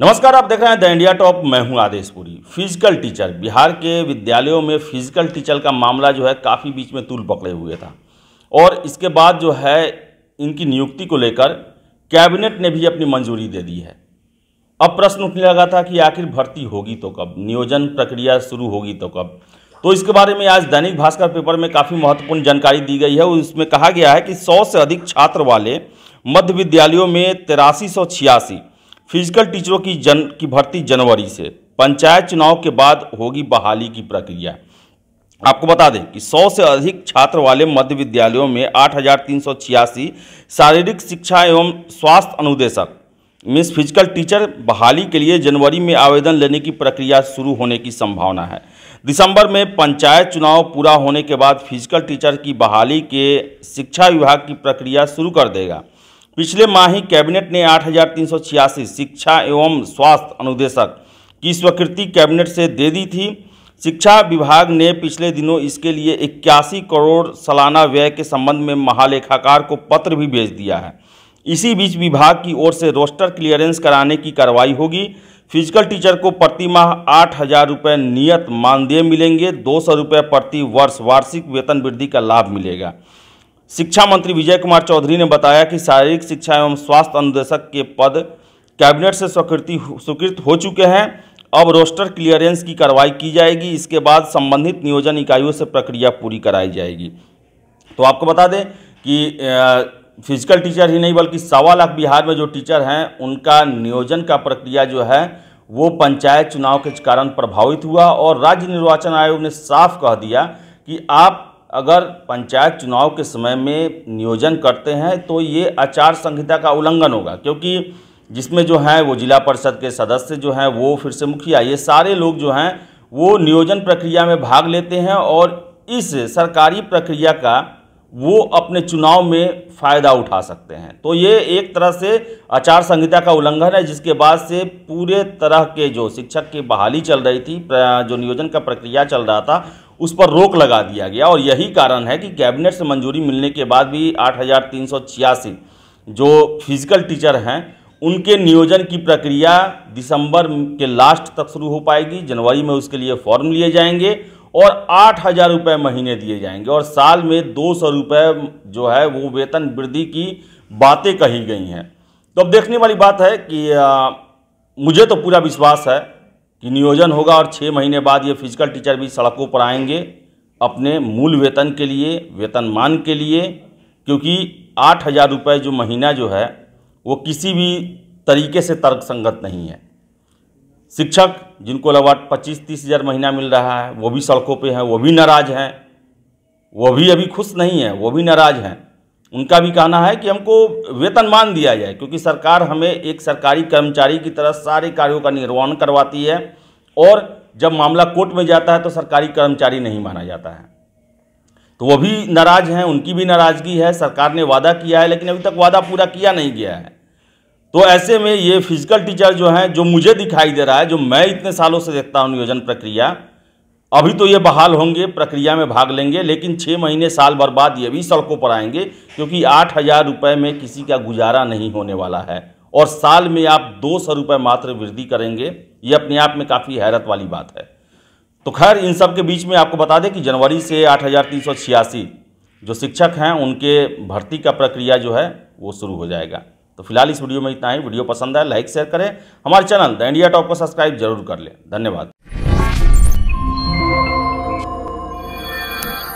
नमस्कार आप देख रहे हैं द इंडिया टॉप मैं हूं पुरी फिजिकल टीचर बिहार के विद्यालयों में फिजिकल टीचर का मामला जो है काफ़ी बीच में तूल पकड़े हुए था और इसके बाद जो है इनकी नियुक्ति को लेकर कैबिनेट ने भी अपनी मंजूरी दे दी है अब प्रश्न उठने लगा था कि आखिर भर्ती होगी तो कब नियोजन प्रक्रिया शुरू होगी तो कब तो इसके बारे में आज दैनिक भास्कर पेपर में काफ़ी महत्वपूर्ण जानकारी दी गई है उसमें कहा गया है कि सौ से अधिक छात्र वाले मध्य विद्यालयों में तिरासी सौ छियासी फिजिकल टीचरों की जन की भर्ती जनवरी से पंचायत चुनाव के बाद होगी बहाली की प्रक्रिया आपको बता दें कि 100 से अधिक छात्र वाले मध्य विद्यालयों में आठ शारीरिक शिक्षा एवं स्वास्थ्य अनुदेशक मीन्स फिजिकल टीचर बहाली के लिए जनवरी में आवेदन लेने की प्रक्रिया शुरू होने की संभावना है दिसंबर में पंचायत चुनाव पूरा होने के बाद फिजिकल टीचर की बहाली के शिक्षा विभाग की प्रक्रिया शुरू कर देगा पिछले माह ही कैबिनेट ने आठ शिक्षा एवं स्वास्थ्य अनुदेशक की स्वीकृति कैबिनेट से दे दी थी शिक्षा विभाग ने पिछले दिनों इसके लिए इक्यासी करोड़ सालाना व्यय के संबंध में महालेखाकार को पत्र भी भेज दिया है इसी बीच विभाग की ओर से रोस्टर क्लियरेंस कराने की कार्रवाई होगी फिजिकल टीचर को प्रति माह आठ हजार रुपये नियत मानदेय मिलेंगे दो सौ रुपये प्रति वर्ष वार्षिक वेतन वृद्धि का लाभ मिलेगा शिक्षा मंत्री विजय कुमार चौधरी ने बताया कि शारीरिक शिक्षा एवं स्वास्थ्य अनुदेशक के पद कैबिनेट से स्वीकृति स्वीकृत हो चुके हैं अब रोस्टर क्लियरेंस की कार्रवाई की जाएगी इसके बाद संबंधित नियोजन इकाइयों से प्रक्रिया पूरी कराई जाएगी तो आपको बता दें कि फिजिकल टीचर ही नहीं बल्कि सवा लाख बिहार में जो टीचर हैं उनका नियोजन का प्रक्रिया जो है वो पंचायत चुनाव के कारण प्रभावित हुआ और राज्य निर्वाचन आयोग ने साफ कह दिया कि आप अगर पंचायत चुनाव के समय में नियोजन करते हैं तो ये आचार संहिता का उल्लंघन होगा क्योंकि जिसमें जो हैं वो जिला परिषद के सदस्य जो हैं वो फिर से मुखिया ये सारे लोग जो हैं वो नियोजन प्रक्रिया में भाग लेते हैं और इस सरकारी प्रक्रिया का वो अपने चुनाव में फ़ायदा उठा सकते हैं तो ये एक तरह से आचार संहिता का उल्लंघन है जिसके बाद से पूरे तरह के जो शिक्षक की बहाली चल रही थी जो नियोजन का प्रक्रिया चल रहा था उस पर रोक लगा दिया गया और यही कारण है कि कैबिनेट से मंजूरी मिलने के बाद भी आठ जो फिजिकल टीचर हैं उनके नियोजन की प्रक्रिया दिसंबर के लास्ट तक शुरू हो पाएगी जनवरी में उसके लिए फॉर्म लिए जाएंगे और आठ हज़ार रुपये महीने दिए जाएंगे और साल में दो सौ रुपये जो है वो वेतन वृद्धि की बातें कही गई हैं तो अब देखने वाली बात है कि आ, मुझे तो पूरा विश्वास है कि नियोजन होगा और छः महीने बाद ये फिजिकल टीचर भी सड़कों पर आएंगे अपने मूल वेतन के लिए वेतनमान के लिए क्योंकि आठ हज़ार रुपये जो महीना जो है वो किसी भी तरीके से तर्कसंगत नहीं है शिक्षक जिनको लगभग पच्चीस तीस हज़ार महीना मिल रहा है वो भी सड़कों पे हैं वो भी नाराज़ हैं वो भी अभी खुश नहीं है वो भी नाराज़ हैं उनका भी कहना है कि हमको वेतन मान दिया जाए क्योंकि सरकार हमें एक सरकारी कर्मचारी की तरह सारे कार्यों का निर्वहन करवाती है और जब मामला कोर्ट में जाता है तो सरकारी कर्मचारी नहीं माना जाता है तो वो भी नाराज़ हैं उनकी भी नाराज़गी है सरकार ने वादा किया है लेकिन अभी तक वादा पूरा किया नहीं गया है तो ऐसे में ये फिजिकल टीचर जो हैं जो मुझे दिखाई दे रहा है जो मैं इतने सालों से देखता हूँ नियोजन प्रक्रिया अभी तो ये बहाल होंगे प्रक्रिया में भाग लेंगे लेकिन छः महीने साल भर बाद ये भी सड़कों पर आएंगे क्योंकि आठ हज़ार रुपये में किसी का गुजारा नहीं होने वाला है और साल में आप दो सौ रुपये मात्र वृद्धि करेंगे ये अपने आप में काफ़ी हैरत वाली बात है तो खैर इन सब के बीच में आपको बता दें कि जनवरी से आठ जो शिक्षक हैं उनके भर्ती का प्रक्रिया जो है वो शुरू हो जाएगा तो फिलहाल इस वीडियो में इतना ही वीडियो पसंद आए लाइक शेयर करें हमारे चैनल द इंडिया टॉप को सब्सक्राइब जरूर कर लें धन्यवाद